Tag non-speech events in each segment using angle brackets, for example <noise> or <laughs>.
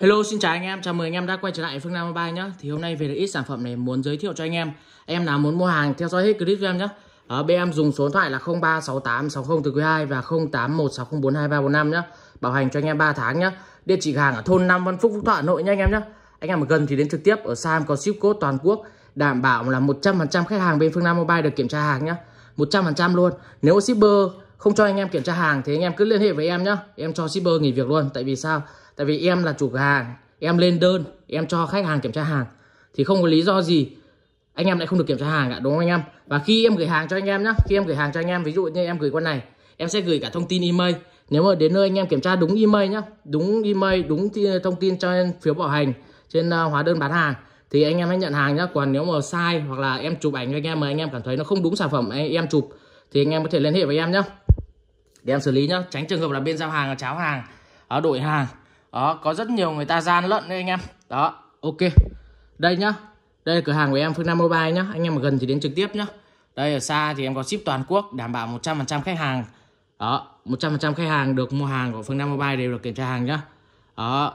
Hello xin chào anh em, chào mừng anh em đã quay trở lại Phương Nam Mobile nhé Thì hôm nay về được ít sản phẩm này muốn giới thiệu cho anh em Em nào muốn mua hàng theo dõi hết clip của em nhé Ở bên em dùng số điện thoại là 036860 từ quý 2 và 0816042345 nhé Bảo hành cho anh em 3 tháng nhé Địa chỉ hàng ở thôn 5 Văn Phúc, Phúc Thọ, Hà Nội nha anh em nhé Anh em ở gần thì đến trực tiếp ở Sam có ship code toàn quốc Đảm bảo là 100% khách hàng bên Phương Nam Mobile được kiểm tra hàng nhé 100% luôn Nếu shipper không cho anh em kiểm tra hàng thì anh em cứ liên hệ với em nhé Em cho shipper nghỉ việc luôn Tại vì sao? tại vì em là chủ cửa hàng em lên đơn em cho khách hàng kiểm tra hàng thì không có lý do gì anh em lại không được kiểm tra hàng cả đúng không anh em và khi em gửi hàng cho anh em nhá khi em gửi hàng cho anh em ví dụ như em gửi con này em sẽ gửi cả thông tin email nếu mà đến nơi anh em kiểm tra đúng email nhá đúng email đúng thông tin trên phiếu bảo hành trên ờ, hóa đơn bán hàng thì anh em hãy nhận hàng nhá còn nếu mà sai hoặc là em chụp ảnh cho anh em mà anh em cảm thấy nó không đúng sản phẩm em chụp thì anh em có thể liên hệ với em nhá để em xử lý nhá tránh trường hợp là bên giao hàng cháo hàng à, đổi hàng đó có rất nhiều người ta gian lận đấy anh em đó ok đây nhá đây là cửa hàng của em Phương Nam Mobile nhá anh em mà gần thì đến trực tiếp nhá đây ở xa thì em có ship toàn quốc đảm bảo 100% khách hàng đó 100% khách hàng được mua hàng của Phương Nam Mobile đều được kiểm tra hàng nhá đó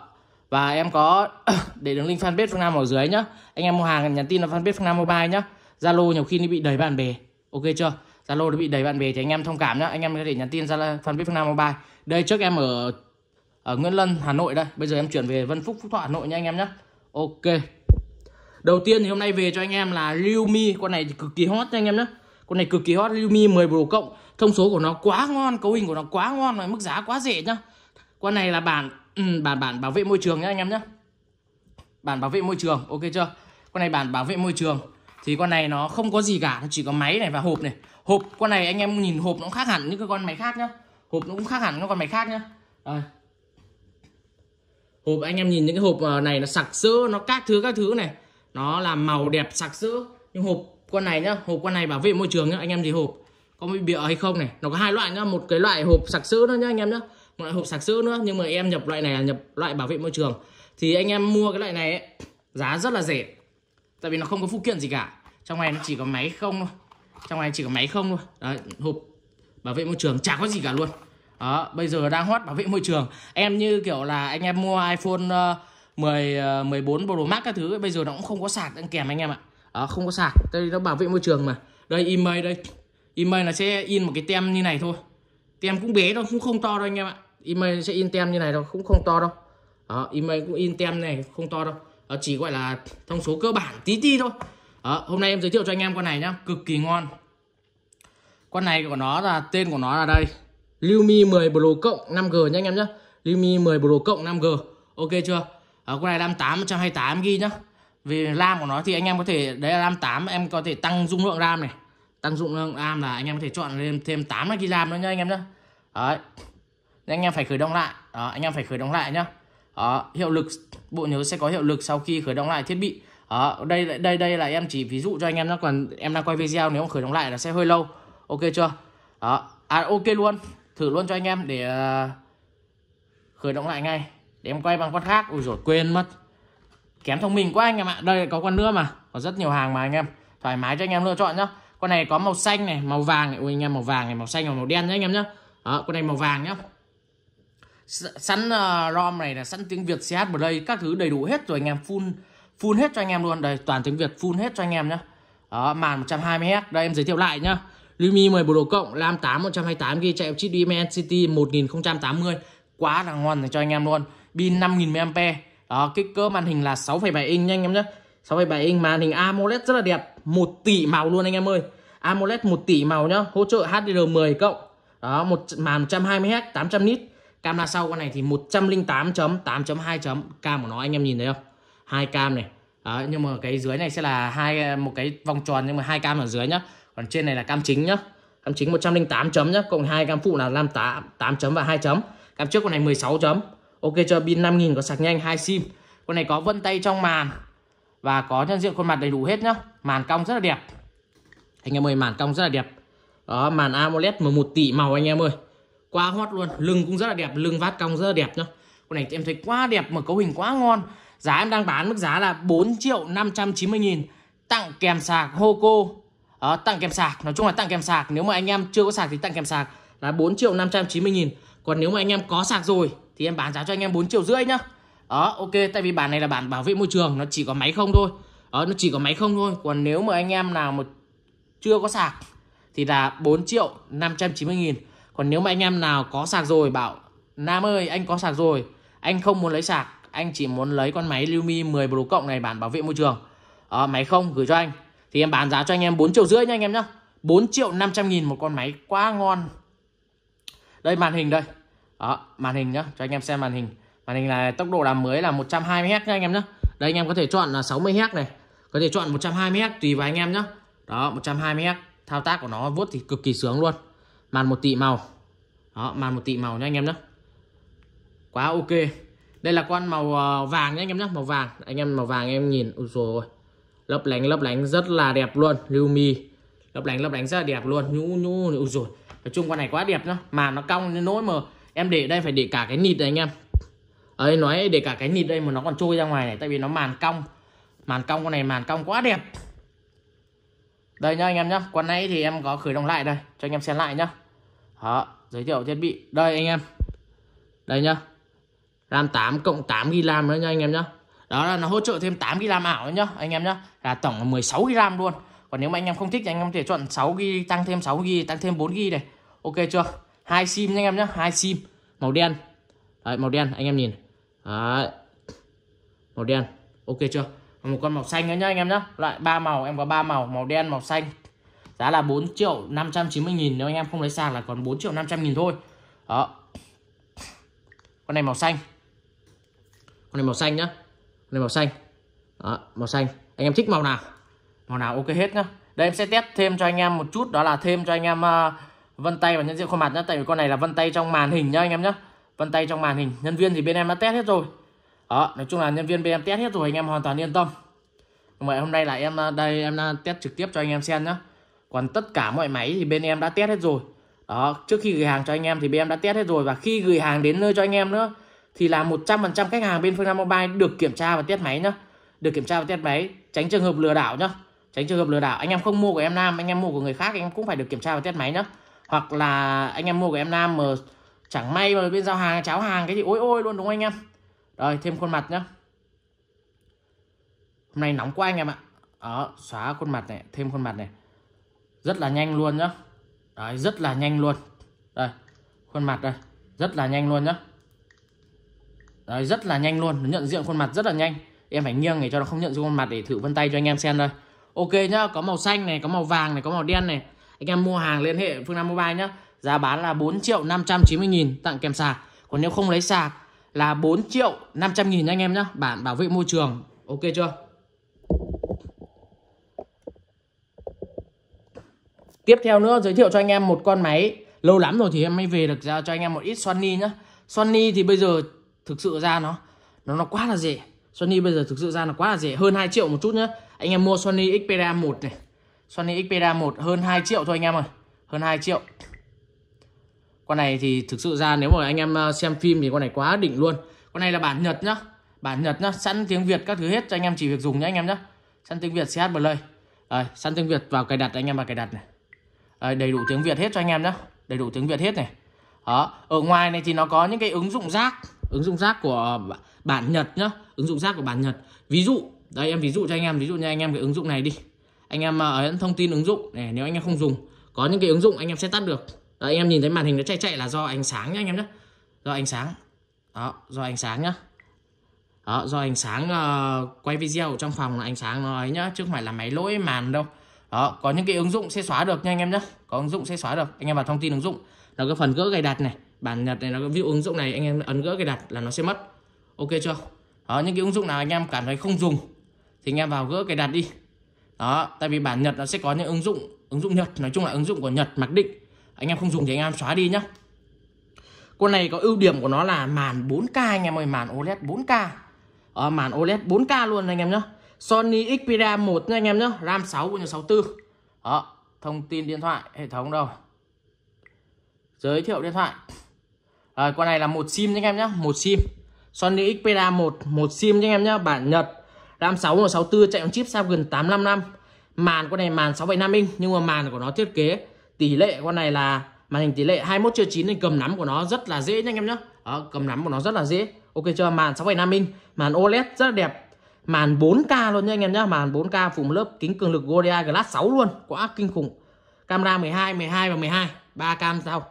và em có <coughs> để đường link fanpage Phương Nam ở dưới nhá anh em mua hàng nhắn tin vào fanpage Phương Nam Mobile nhá Zalo nhiều khi nó bị đầy bạn bè ok chưa Zalo bị đầy bạn bè thì anh em thông cảm nhá anh em có thể nhắn tin ra fanpage Phương Nam Mobile đây trước em ở ở Nguyễn Lân Hà Nội đây bây giờ em chuyển về Vân Phúc Phúc Thọ Hà Nội nha anh em nhé Ok đầu tiên thì hôm nay về cho anh em là Realme con này thì cực kỳ hot nha anh em nhé con này cực kỳ hot Realme 10 Pro cộng thông số của nó quá ngon cấu hình của nó quá ngon và mức giá quá rẻ nhá con này là bản ừ, bản bản bảo vệ môi trường nhá anh em nhé bản bảo vệ môi trường ok chưa con này bản bảo vệ môi trường thì con này nó không có gì cả nó chỉ có máy này và hộp này hộp con này anh em nhìn hộp nó khác hẳn những cái con máy khác nhá hộp nó cũng khác hẳn những con máy khác nhá Rồi, hộp anh em nhìn những cái hộp ờ, này nó sặc sỡ nó các thứ các thứ này nó là màu đẹp sặc sỡ nhưng hộp con này nhá hộp con này bảo vệ môi trường nhá anh em gì hộp có bị bịa hay không này nó có hai loại nhá một cái loại hộp sặc sỡ nữa nhá anh em nhá một loại hộp sạc sỡ nữa nhưng mà em nhập loại này là nhập loại bảo vệ môi trường thì anh em mua cái loại này ấy, giá rất là rẻ tại vì nó không có phụ kiện gì cả trong này nó chỉ có máy không thôi trong này chỉ có máy không thôi Đấy, hộp bảo vệ môi trường chả có gì cả luôn đó, bây giờ đang hot bảo vệ môi trường em như kiểu là anh em mua iPhone uh, 10 uh, 14 Pro Max các thứ bây giờ nó cũng không có sạc đang kèm anh em ạ đó, không có sạc đây nó bảo vệ môi trường mà đây email đây email là sẽ in một cái tem như này thôi tem cũng bé thôi cũng không to đâu anh em ạ email sẽ in tem như này đâu cũng không to đâu đó, email cũng in tem này không to đâu đó, chỉ gọi là thông số cơ bản tí tí thôi đó, hôm nay em giới thiệu cho anh em con này nhá cực kỳ ngon con này của nó là tên của nó là đây Realme 10 Pro cộng 5G nha anh em nhá. Realme 10 Pro cộng 5G. Ok chưa? Ở à, con này RAM 8 128 GB nhá. Vì RAM của nó thì anh em có thể đấy là RAM 8 em có thể tăng dung lượng RAM này. Tăng dung lượng RAM là anh em có thể chọn lên thêm 8 GB RAM nữa nhá anh em nhá. Đấy. Nên anh em phải khởi động lại. Đó, anh em phải khởi động lại nhá. Đó, hiệu lực bộ nhớ sẽ có hiệu lực sau khi khởi động lại thiết bị. Đó, đây đây đây là em chỉ ví dụ cho anh em nó còn em đang quay video nếu không khởi động lại là sẽ hơi lâu. Ok chưa? Đó, à ok luôn thử luôn cho anh em để ờ, khởi động lại ngay để em quay bằng con khác ui rồi quên mất kém thông minh quá anh em ạ đây có con nữa mà có rất nhiều hàng mà anh em thoải mái cho anh em lựa chọn nhá con này có màu xanh này màu vàng này ui anh em màu vàng này màu xanh và màu đen nhá anh em nhá đó, con này màu vàng nhá sẵn uh, rom này là sẵn tiếng việt ch play các thứ đầy đủ hết rồi anh em full full hết cho anh em luôn đây toàn tiếng việt full hết cho anh em nhá đó màn 120 hz đây em giới thiệu lại nhá Lumi bộ độ cộng, Lam 8 128 GB chạy chip DMN City 1080. Quá là ngon dành cho anh em luôn. Pin 5000 mAh. Đó, kích cỡ màn hình là 6,7 inch nhanh em nhé. 6,7 inch màn hình AMOLED rất là đẹp, 1 tỷ màu luôn anh em ơi. AMOLED 1 tỷ màu nhá, hỗ trợ HDR10 cộng. Đó, một màn 120Hz, 800 nit. Camera sau con này thì 108.8.2 chấm. Cam của nó anh em nhìn thấy không? Hai cam này. Đó, nhưng mà cái dưới này sẽ là hai một cái vòng tròn nhưng mà hai cam ở dưới nhá còn trên này là cam chính nhá cam chính 108 chấm nhá cộng hai cam phụ là 58 8 chấm và 2 chấm cam trước con này 16 chấm ok cho pin 5000 có sạc nhanh hai sim con này có vân tay trong màn và có nhân diện khuôn mặt đầy đủ hết nhá màn cong rất là đẹp anh em ơi màn cong rất là đẹp đó màn AMOLED 11 tỷ màu anh em ơi quá hot luôn lưng cũng rất là đẹp lưng vát cong rất là đẹp nhá con này em thấy quá đẹp mà cấu hình quá ngon giá em đang bán mức giá là 4 triệu 590 nghìn tặng kèm sạc Hoco đó, ờ, tặng kèm sạc nói chung là tặng kèm sạc nếu mà anh em chưa có sạc thì tặng kèm sạc là 4 triệu 590 nghìn còn nếu mà anh em có sạc rồi thì em bán giá cho anh em 4 triệu rưỡi nhá đó ờ, ok tại vì bản này là bản bảo vệ môi trường nó chỉ có máy không thôi đó ờ, nó chỉ có máy không thôi còn nếu mà anh em nào mà chưa có sạc thì là 4 triệu 590 nghìn còn nếu mà anh em nào có sạc rồi bảo Nam ơi anh có sạc rồi anh không muốn lấy sạc anh chỉ muốn lấy con máy Lumi 10 Pro cộng này bản bảo vệ môi trường đó, máy không gửi cho anh thì em bán giá cho anh em 4 triệu rưỡi nha anh em nhá 4 triệu 500 nghìn một con máy quá ngon Đây màn hình đây Đó màn hình nhá cho anh em xem màn hình Màn hình là tốc độ làm mới là 120Hz nha anh em nhá Đây anh em có thể chọn là 60Hz này Có thể chọn 120Hz tùy vào anh em nhá Đó 120Hz Thao tác của nó vuốt thì cực kỳ sướng luôn Màn một tỷ màu Đó màn một tỷ màu nha anh em nhá Quá ok đây là con màu ờ, vàng nhé anh em nhé màu vàng anh em màu vàng em nhìn ôi rồi lấp lánh lấp lánh rất là đẹp luôn Lumi lấp lánh lấp lánh rất là đẹp luôn nhũ nhũ nhũ rồi nói chung con này quá đẹp nhá màn nó cong nên nỗi mà em để đây phải để cả cái nịt này anh em ấy nói để cả cái nịt đây mà nó còn trôi ra ngoài này tại vì nó màn cong màn cong con này màn cong quá đẹp đây nhá anh em nhá con này thì em có khởi động lại đây cho anh em xem lại nhá đó giới thiệu thiết bị đây anh em đây nhá ram 8 cộng 8 lam nữa nha anh em nhá đó là nó hỗ trợ thêm 8 kg ảo nhá anh em nhá là tổng là 16 kg luôn còn nếu mà anh em không thích thì anh em có thể chọn 6 g tăng thêm 6 g tăng thêm 4 g này ok chưa hai sim nha anh em nhá hai sim màu đen Đấy, màu đen anh em nhìn Đấy. màu đen ok chưa một con màu xanh nữa nhá anh em nhá loại ba màu em có ba màu màu đen màu xanh giá là 4 triệu 590 nghìn nếu anh em không lấy sạc là còn 4 triệu 500 nghìn thôi đó con này màu xanh con này màu xanh nhá lên màu xanh đó, màu xanh anh em thích màu nào màu nào ok hết nhá đây em sẽ test thêm cho anh em một chút đó là thêm cho anh em uh, vân tay và nhân diện khuôn mặt nhá tại vì con này là vân tay trong màn hình nhá anh em nhá vân tay trong màn hình nhân viên thì bên em đã test hết rồi đó nói chung là nhân viên bên em test hết rồi anh em hoàn toàn yên tâm vậy hôm nay là em ờ, đây em ờ, test trực tiếp cho anh em xem nhá còn tất cả mọi máy thì bên em đã test hết rồi đó trước khi gửi hàng cho anh em thì bên em đã test hết rồi và khi gửi hàng đến nơi cho anh em nữa thì là 100% khách hàng bên Phương Nam Mobile được kiểm tra và test máy nhá. Được kiểm tra và test máy, tránh trường hợp lừa đảo nhá. Tránh trường hợp lừa đảo, anh em không mua của em Nam, anh em mua của người khác anh em cũng phải được kiểm tra và test máy nhá. Hoặc là anh em mua của em Nam mà chẳng may mà bên giao hàng cháo hàng cái gì ôi ôi luôn đúng không anh em. Rồi thêm khuôn mặt nhá. Hôm nay nóng quá anh em ạ. Đó, xóa khuôn mặt này, thêm khuôn mặt này. Rất là nhanh luôn nhá. Đấy, rất là nhanh luôn. Đây, khuôn mặt đây, rất là nhanh luôn nhá. Đấy, rất là nhanh luôn nó nhận diện khuôn mặt rất là nhanh em phải nghiêng để cho nó không nhận diện khuôn mặt để thử vân tay cho anh em xem đây ok nhá có màu xanh này có màu vàng này có màu đen này anh em mua hàng liên hệ phương nam mobile nhá giá bán là 4 triệu 590 nghìn tặng kèm sạc còn nếu không lấy sạc là 4 triệu 500 nghìn nha anh em nhá bản bảo vệ môi trường ok chưa tiếp theo nữa giới thiệu cho anh em một con máy lâu lắm rồi thì em mới về được ra cho anh em một ít Sony nhá Sony thì bây giờ thực sự ra nó nó nó quá là rẻ Sony bây giờ thực sự ra nó quá là rẻ hơn 2 triệu một chút nhá anh em mua Sony Xperia 1 này Sony Xperia 1 hơn 2 triệu thôi anh em ơi hơn 2 triệu con này thì thực sự ra nếu mà anh em ờ, xem phim thì con này quá đỉnh luôn con này là bản Nhật nhá bản Nhật nhá sẵn tiếng Việt các thứ hết cho anh em chỉ việc dùng nhá anh em nhá sẵn tiếng Việt CH Play rồi sẵn tiếng Việt vào cài đặt anh em vào cài đặt này Đấy, đầy đủ tiếng Việt hết cho anh em nhá đầy đủ tiếng Việt hết này đó ở ngoài này thì nó có những cái ứng dụng rác ứng dụng rác của bản Nhật nhá ứng dụng rác của bản Nhật ví dụ đây em ví dụ cho anh em ví dụ như anh em cái ứng dụng này đi anh em ờ, ấn thông tin ứng dụng này nếu anh em không dùng có những cái ứng dụng anh em sẽ tắt được đấy, anh em nhìn thấy màn hình nó chạy chạy là do ánh sáng nhá anh em nhé do ánh sáng đó do ánh sáng nhá đó do ánh sáng uh, quay video trong phòng là ánh sáng nó ấy nhá chứ không phải là máy lỗi màn đâu đó có những cái ứng dụng sẽ xóa được nha anh em nhé có ứng dụng sẽ xóa được anh em vào thông tin ứng dụng là cái phần gỡ gầy đặt này bản nhật này nó ví dụ ứng dụng này anh em ấn gỡ cái đặt là nó sẽ mất ok chưa đó những cái ứng dụng nào anh em cảm thấy không dùng thì anh em vào gỡ cái đặt đi đó tại vì bản nhật nó sẽ có những ứng dụng ứng dụng nhật nói chung là ứng dụng của nhật mặc định anh em không dùng thì anh em xóa đi nhá con này có ưu điểm của nó là màn 4K anh em ơi màn OLED 4K ở ờ, màn OLED 4K luôn anh em nhá Sony Xperia 1 nha anh em nhá RAM 6 của nhà 64 đó thông tin điện thoại hệ thống đâu giới thiệu điện thoại rồi ờ, con này là một sim nhé anh em nhé một sim Sony Xperia 1 một sim nhé anh em nhé bản Nhật RAM 6 và 64 chạy bằng chip Snapdragon 855 màn con này màn 675 inch nhưng mà màn của nó thiết kế tỷ lệ con này là màn hình tỷ lệ 21 chia 9 nên cầm nắm của nó rất là dễ nhé anh em nhé Đó, cầm nắm của nó rất là dễ ok chưa màn 675 inch màn OLED rất là đẹp màn 4K luôn nhé anh em nhé màn 4K phủ một lớp kính cường lực Gorilla Glass 6 luôn quá kinh khủng camera 12 12 và 12 ba cam sau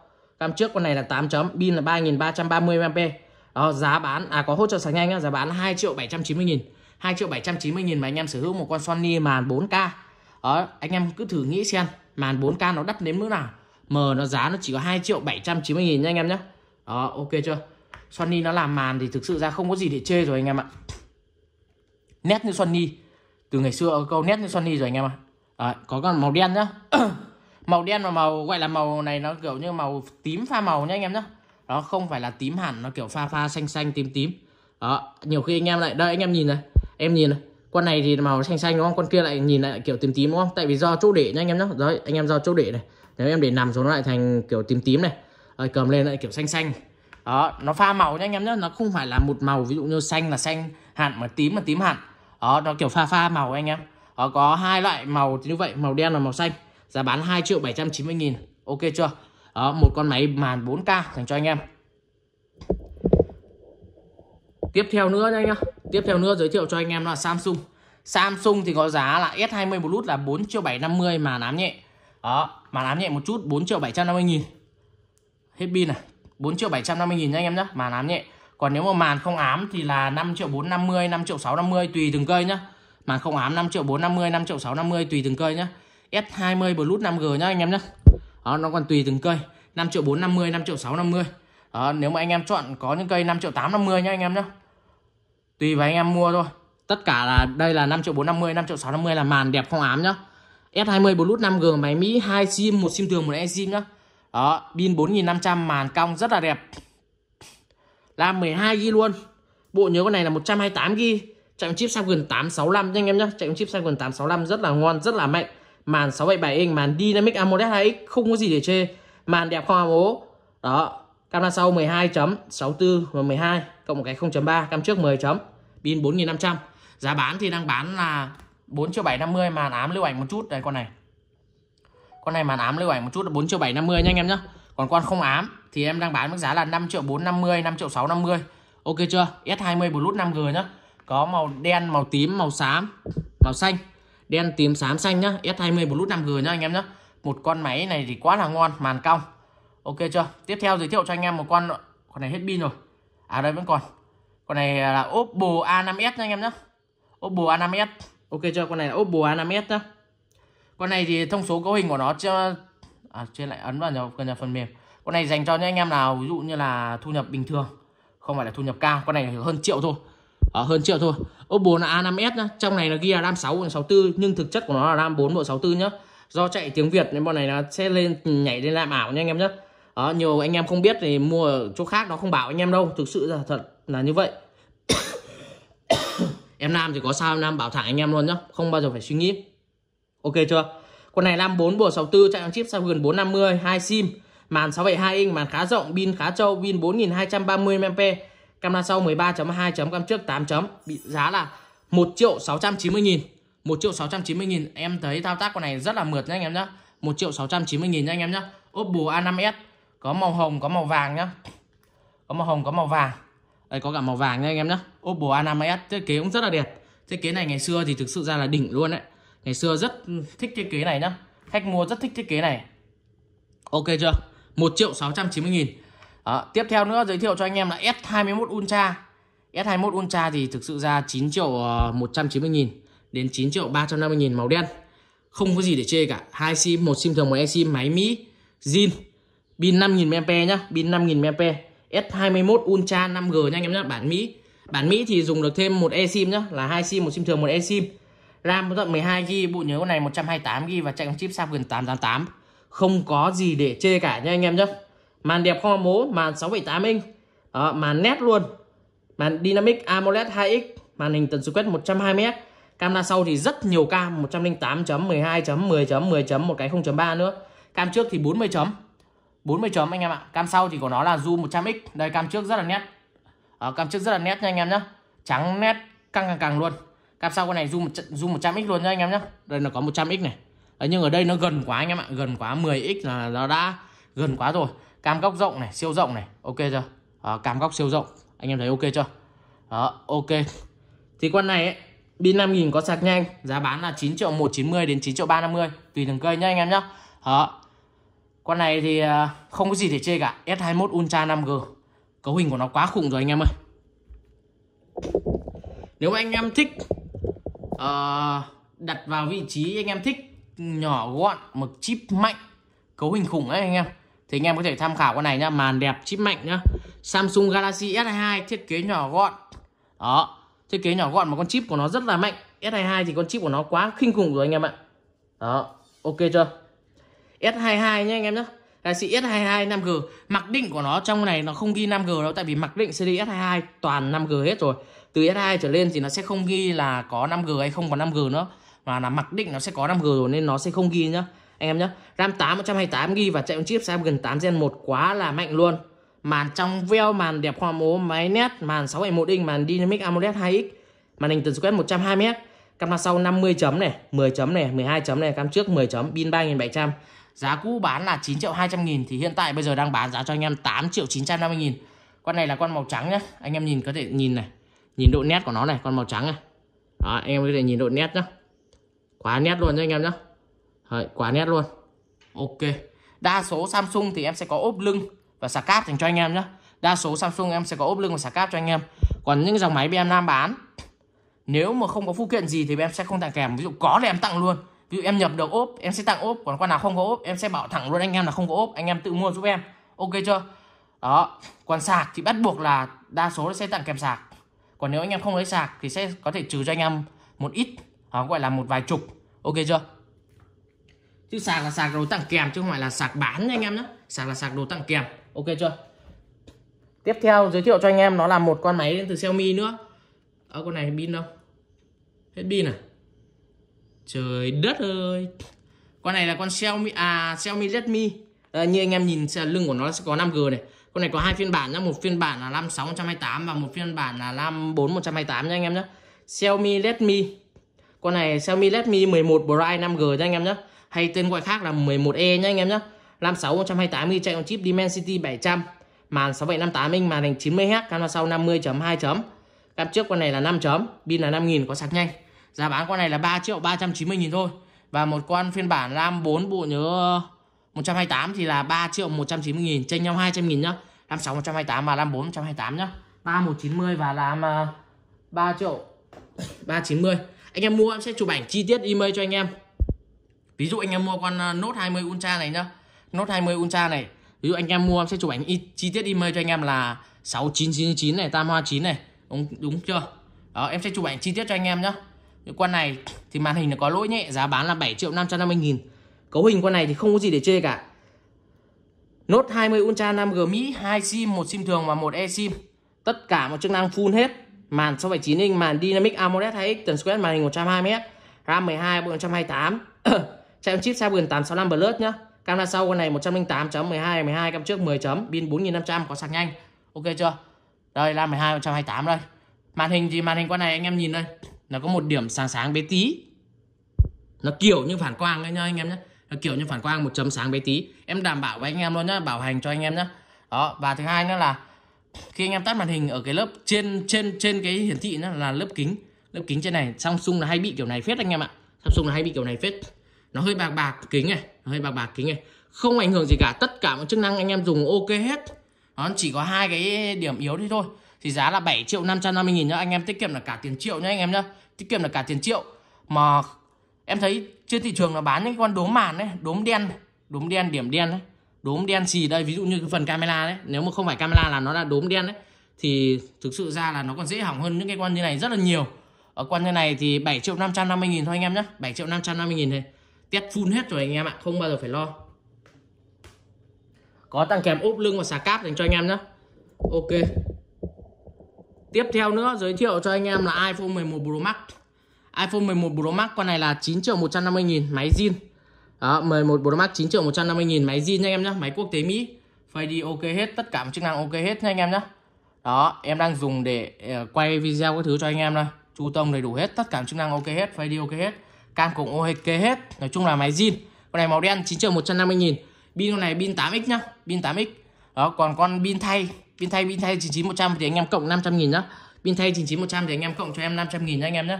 con trước con này là 8 chấm, pin là 3330 mAh. Đó, giá bán à có hỗ trợ sạc nhanh nhá, giá bán 2 triệu 790 nghìn 2 triệu 790 nghìn mà anh em sở hữu một con Sony màn 4K. Đó, anh em cứ thử nghĩ xem màn 4K nó đắt đến mức nào. mờ nó giá nó chỉ có 2 triệu 790 nghìn nha anh em nhé Đó, ok chưa? Sony nó làm màn thì thực sự ra không có gì để chê rồi anh em ạ. Nét như Sony. Từ ngày xưa câu nét như Sony rồi anh em ạ. Đấy, có con màu đen nhá. <clears throat> màu đen và màu gọi là màu này nó kiểu như màu tím pha màu nhá anh em nhá nó không phải là tím hẳn nó kiểu pha pha xanh xanh tím tím đó nhiều khi anh em lại đây anh em nhìn này em nhìn này con này thì màu xanh xanh đúng không con kia lại nhìn lại kiểu tím tím đúng không tại vì do chỗ để nhá anh em nhá đấy anh em do chỗ để này nếu em để nằm xuống nó lại thành kiểu tím tím này rồi cầm lên lại kiểu xanh xanh đó nó pha màu nhá anh em nhá nó không phải là một màu ví dụ như xanh là xanh hẳn mà tím là tím hẳn đó nó kiểu pha pha màu anh em đó, có hai loại màu như vậy màu đen và màu xanh giá bán 2 triệu 790 nghìn ok chưa đó, một con máy màn 4K dành cho anh em tiếp theo nữa nha anh em tiếp theo nữa giới thiệu cho anh em là Samsung Samsung thì có giá là S20 Plus là 4 triệu 750 mà nám nhẹ đó mà nám nhẹ một chút 4 triệu 750 nghìn hết pin này 4 triệu 750 nghìn nha anh em nhé mà nám nhẹ còn nếu mà màn không ám thì là 5 triệu 450 5 triệu 650 tùy từng cây nhá màn không ám 5 triệu 450 5 triệu 650 tùy từng cây nhá S20 Plus 5G nhá anh em nhá đó, nó còn tùy từng cây 5 triệu 450 5 triệu 650 đó, nếu mà anh em chọn có những cây 5 triệu 850 nhá anh em nhá tùy vào anh em mua thôi tất cả là đây là 5 triệu 450 5 triệu 650 là màn đẹp không ám nhá S20 Bluetooth 5G máy Mỹ 2 sim một sim thường một e sim nhá đó pin 4500 màn cong rất là đẹp là 12 g luôn bộ nhớ con này là 128 g chạy chip Snapdragon 865 nha anh em nhá chạy chip Snapdragon 865 rất là ngon rất là mạnh màn 677 inch màn Dynamic AMOLED 2X không có gì để chê màn đẹp không hàm ố đó camera sau 12.64 và 12 cộng một cái 0.3 cam trước 10 chấm pin 4500 giá bán thì đang bán là 4 triệu 750 màn ám lưu ảnh một chút đây con này con này màn ám lưu ảnh một chút là 4 triệu 750 nha anh em nhé còn con không ám thì em đang bán mức giá là 5 triệu 450 5 triệu 650 ok chưa S20 Bluetooth 5G nhá có màu đen màu tím màu xám màu xanh đen tím xám xanh nhá S20 Plus 5G nhá anh em nhá một con máy này thì quá là ngon màn cong ok chưa tiếp theo giới thiệu cho anh em một con con này hết pin rồi à đây vẫn còn con này là Oppo A5s nha anh em nhá Oppo A5s ok chưa con này là Oppo A5s nhá con này thì thông số cấu hình của nó chưa à, trên lại ấn vào nhà, nhà phần mềm con này dành cho những anh em nào ví dụ như là thu nhập bình thường không phải là thu nhập cao con này hơn triệu thôi ở ờ, hơn triệu thôi Oppo là A5s nhá. trong này là ghi là RAM 6 64 nhưng thực chất của nó là RAM 4 bộ 64 nhá do chạy tiếng Việt nên bọn này nó sẽ lên nhảy lên làm ảo nha anh em nhé đó, ờ, nhiều anh em không biết thì mua ở chỗ khác nó không bảo anh em đâu thực sự là thật là như vậy <coughs> em Nam thì có sao Nam bảo thẳng anh em luôn nhá không bao giờ phải suy nghĩ ok chưa con này RAM 4 bộ 64 chạy bằng chip Snapdragon 450 hai sim màn 6,2 inch màn khá rộng pin khá trâu pin 4230 mAh camera sau 13.2 chấm cam trước 8 chấm bị giá là 1 triệu 690 nghìn 1 triệu 690 nghìn em thấy thao tác con này rất là mượt nha anh em nhá 1 triệu 690 nghìn nha anh em nhá Oppo A5s có màu hồng có màu vàng nhá có màu hồng có màu vàng đây có cả màu vàng nha anh em nhá Oppo A5s thiết kế cũng rất là đẹp thiết kế này ngày xưa thì thực sự ra là đỉnh luôn đấy ngày xưa rất thích thiết kế này nhá khách mua rất thích thiết kế này ok chưa 1 triệu 690 nghìn đó, tiếp theo nữa giới thiệu cho anh em là S21 Ultra S21 Ultra thì thực sự ra 9 triệu 190 ờ, nghìn đến 9 triệu 350 nghìn màu đen không có gì để chê cả hai sim một sim thường một e sim máy mỹ zin pin 5000 mAh nhá pin 5000 mAh S21 Ultra 5G nha anh em nhá bản mỹ bản mỹ thì dùng được thêm một e sim nhá là hai sim một sim thường một e sim RAM tận 12 GB bộ nhớ con này 128 GB và chạy con chip Snapdragon 888 không có gì để chê cả nha anh em nhá màn đẹp không âm hố màn 6,8 inch đó, màn nét luôn màn dynamic AMOLED 2x màn hình tần số quét 120 m camera sau thì rất nhiều cam 108.12.10.10. một cái 0.3 nữa cam trước thì 40 chấm 40 chấm anh em ạ cam sau thì của nó là zoom 100x đây cam trước rất là nét ở cam trước rất là nét nha anh em nhé trắng nét căng càng càng luôn cam sau con này zoom zoom 100x luôn nha anh em nhé đây là có 100x này Đấy, nhưng ở đây nó gần quá anh em ạ gần quá 10x là nó đã gần quá rồi cam góc rộng này siêu rộng này ok chưa à, cam góc siêu rộng anh em thấy ok chưa đó ờ, ok thì con này ấy, pin 5000 có sạc nhanh giá bán là 9 triệu 190 đến 9 triệu 350 tùy từng cây nhá anh em nhá đó ờ, con này thì không có gì để chê cả S21 Ultra 5G cấu hình của nó quá khủng rồi anh em ơi nếu mà anh em thích uh, đặt vào vị trí anh em thích nhỏ gọn một chip mạnh cấu hình khủng ấy anh em thì anh em có thể tham khảo con này nhá màn đẹp chip mạnh nhá Samsung Galaxy S22 thiết kế nhỏ gọn đó thiết kế nhỏ gọn mà con chip của nó rất là mạnh S22 thì con chip của nó quá kinh khủng rồi anh em ạ đó ok chưa S22 nhá anh em nhá Galaxy S22 5G mặc định của nó trong này nó không ghi 5G đâu tại vì mặc định series S22 toàn 5G hết rồi từ S2 trở lên thì nó sẽ không ghi là có 5G hay không có 5G nữa mà là mặc định nó sẽ có 5G rồi nên nó sẽ không ghi nhá anh em nhé RAM 8 128 GB và chạy chip RAM gần 8 Gen 1 quá là mạnh luôn màn trong veo màn đẹp hoa mố máy nét màn 6.1 inch màn Dynamic AMOLED 2X màn hình tần số quét 120 m camera sau 50 chấm này 10 chấm này 12 chấm này cam trước 10 chấm pin 3700 giá cũ bán là 9 triệu 200 nghìn thì hiện tại bây giờ đang bán giá cho anh em 8 triệu 950 nghìn con này là con màu trắng nhá anh em nhìn có thể nhìn này nhìn độ nét của nó này con màu trắng này Đó, anh em có thể nhìn độ nét nhá quá nét luôn cho anh em nhá Đấy, quá nét luôn ok đa số Samsung thì em sẽ có ốp lưng và sạc cáp dành cho anh em nhé đa số Samsung em sẽ có ốp lưng và sạc cáp cho anh em còn những dòng máy bên em nam bán nếu mà không có phụ kiện gì thì em sẽ không tặng kèm ví dụ có thì em tặng luôn ví dụ em nhập được ốp em sẽ tặng ốp còn con nào không có ốp em sẽ bảo thẳng luôn anh em là không có ốp anh em tự mua giúp em ok chưa đó còn sạc thì bắt buộc là đa số sẽ tặng kèm sạc còn nếu anh em không lấy sạc thì sẽ có thể trừ cho anh em một ít đó, gọi là một vài chục ok chưa chứ sạc là sạc đồ tặng kèm chứ không phải là sạc bán nha anh em nhé sạc là sạc đồ tặng kèm ok chưa tiếp theo giới thiệu cho anh em nó là một con máy từ Xiaomi nữa ở con này pin đâu hết pin à trời đất ơi con này là con Xiaomi à Xiaomi Redmi à, như anh em nhìn lưng của nó sẽ có 5G này con này có hai phiên bản nhá một phiên bản là 56 128 và một phiên bản là 54 128 nha anh em nhé Xiaomi Redmi con này Xiaomi Redmi 11 Pro 5G nha anh em nhé hay tên gọi khác là 11E nhá anh em nhé. Lam 6 128 GB chạy con chip Dimensity 700, màn 6758 inch, màn hình 90Hz, camera sau 50.2 chấm. Cam trước con này là 5 chấm, pin là 5000 có sạc nhanh. Giá bán con này là 3 triệu 390 000 thôi. Và một con phiên bản RAM 4 bộ nhớ 128 thì là 3 triệu 190 000 chênh nhau 200 000 nhá. RAM 6 128 và RAM 4 128 nhá. 3190 và làm 3 à, triệu 390 anh em mua em sẽ chụp ảnh chi tiết email cho anh em ví dụ anh em mua con ờ, Note 20 Ultra này nhá Note 20 Ultra này ví dụ anh em mua em sẽ chụp ảnh chi tiết email cho anh em là 6999 này tam hoa 9 này đúng đúng chưa đó em sẽ chụp ảnh chi tiết cho anh em nhá những con này <clears throat> thì màn hình nó có lỗi nhẹ giá bán là 7 triệu 550 nghìn cấu hình con này thì không có gì để chê cả Note 20 Ultra 5G Mỹ hai sim một sim thường và một e sim tất cả một chức năng full hết màn 6,9 inch màn Dynamic AMOLED 2X tần quét màn hình 120 Hz RAM 12 bộ 128 <clears throat> cho em chip Snapdragon 865 Plus nhá camera sau con này 108.12 12 cam trước 10 chấm pin 4500 có sạc nhanh ok chưa đây là 12 128 đây màn hình thì màn hình con này anh em nhìn đây nó có một điểm sáng sáng bé tí nó kiểu như phản quang đấy nhá anh em nhé nó kiểu như phản quang một chấm sáng bé tí em đảm bảo với anh em luôn nhá bảo hành cho anh em nhá đó và thứ hai nữa là khi anh em tắt màn hình ở cái lớp trên trên trên cái hiển thị nó là lớp kính lớp kính trên này Samsung là hay bị kiểu này phết anh em ạ Samsung là hay bị kiểu này phết nó hơi bạc bạc kính này nó hơi bạc bạc kính này không ảnh hưởng gì cả tất cả mọi chức năng anh em dùng ok hết nó chỉ có hai cái điểm yếu thế thôi thì giá là 7 triệu 550 nghìn nhá anh em tiết kiệm là cả tiền triệu nhá anh em nhá tiết kiệm là cả tiền triệu mà em thấy trên thị trường là bán những con đốm màn đấy đốm đen đốm đen điểm đen đấy đốm đen xì đây ví dụ như cái phần camera đấy nếu mà không phải camera là nó là đốm đen đấy thì thực sự ra là nó còn dễ hỏng hơn những cái con như này rất là nhiều ở con như này thì 7 triệu 550 nghìn thôi anh em nhé 7 triệu 550 nghìn thôi test full hết rồi anh em ạ không bao giờ phải lo có tăng kèm ốp lưng và xà cáp dành cho anh em nhé ok tiếp theo nữa giới thiệu cho anh em là iPhone 11 Pro Max iPhone 11 Pro Max con này là 9 triệu 150 nghìn máy zin đó, 11 Pro Max 9 triệu 150 nghìn máy zin nha anh em nhé máy quốc tế Mỹ phải đi ok hết tất cả chức năng ok hết nha anh em nhé đó em đang dùng để ờ, quay video các thứ cho anh em đây chu tông đầy đủ hết tất cả chức năng ok hết phải đi ok hết cam cùng OHK hết nói chung là máy zin con này màu đen 9 triệu 150 nghìn pin con này pin 8x nhá pin 8x đó còn con pin thay pin thay pin thay 99100 thì anh em cộng 500 nghìn nhá pin thay 99100 thì anh em cộng cho em 500 nghìn nha anh em nhé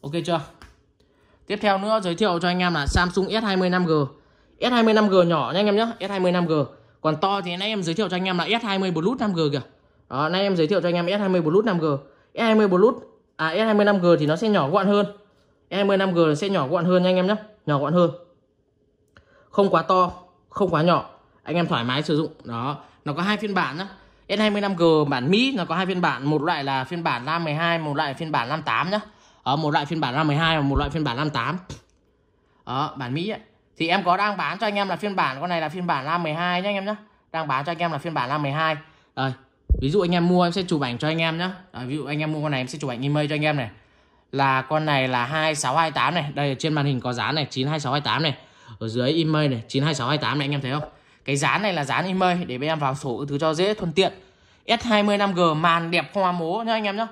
ok chưa tiếp theo nữa giới thiệu cho anh em là Samsung S20 5G S20 5G nhỏ nha anh em nhé S20 5G còn to thì nay em giới thiệu cho anh em là S20 Bluetooth 5G kìa đó nay em giới thiệu cho anh em S20 Bluetooth 5G S20 Bluetooth à S20 5G thì nó sẽ nhỏ gọn hơn E15G sẽ nhỏ gọn hơn nha anh em nhé nhỏ gọn hơn không quá to không quá nhỏ anh em thoải mái sử dụng đó nó có hai phiên bản nhá S25G bản Mỹ nó có hai phiên bản một loại là phiên bản 512 một loại phiên bản 58 nhá ở một loại phiên bản 512 và một loại phiên bản 58 ở bản Mỹ ấy. thì em có đang bán cho anh em là phiên bản con này là phiên bản 512 nhá anh em nhá đang bán cho anh em là phiên bản 512 rồi ví dụ anh em mua em sẽ chụp ảnh cho anh em nhá Đấy, ví dụ anh em mua con này em sẽ chụp ảnh email cho anh em này là con này là 2628 này đây trên màn hình có giá này 92628 này ở dưới email này 92628 này anh em thấy không cái giá này là giá email để bên em vào sổ thứ cho dễ thuận tiện S20 5G màn đẹp không hoa mố nhá anh em nhá